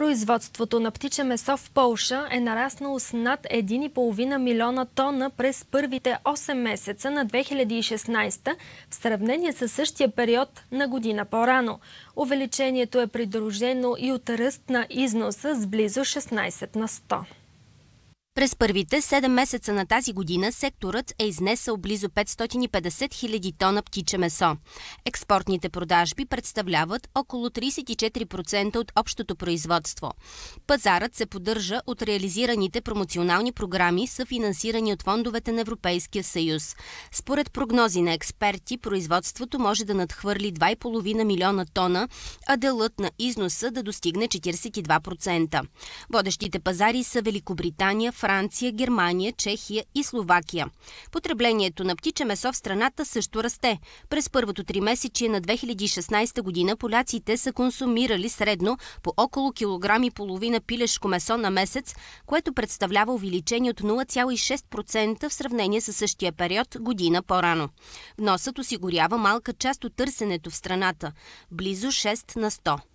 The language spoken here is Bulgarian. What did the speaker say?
Производството на птиче месо в Полша е нараснало с над 1,5 милиона тона през първите 8 месеца на 2016 в сравнение с същия период на година по-рано. Увеличението е придружено и от ръст на износа с близо 16 на 100. През първите 7 месеца на тази година секторът е изнесъл близо 550 хиляди тона птиче месо. Експортните продажби представляват около 34% от общото производство. Пазарът се поддържа от реализираните промоционални програми, съфинансирани от фондовете на Европейския съюз. Според прогнози на експерти, производството може да надхвърли 2,5 милиона тона, а делът на износа да достигне 42%. Водещите пазари са Великобритания, Франция, Франция, Германия, Чехия и Словакия. Потреблението на птиче месо в страната също расте. През първото три месечи на 2016 година поляците са консумирали средно по около килограм и половина пилешко месо на месец, което представлява увеличение от 0,6% в сравнение с същия период година по-рано. Вносът осигурява малка част от търсенето в страната – близо 6 на 100.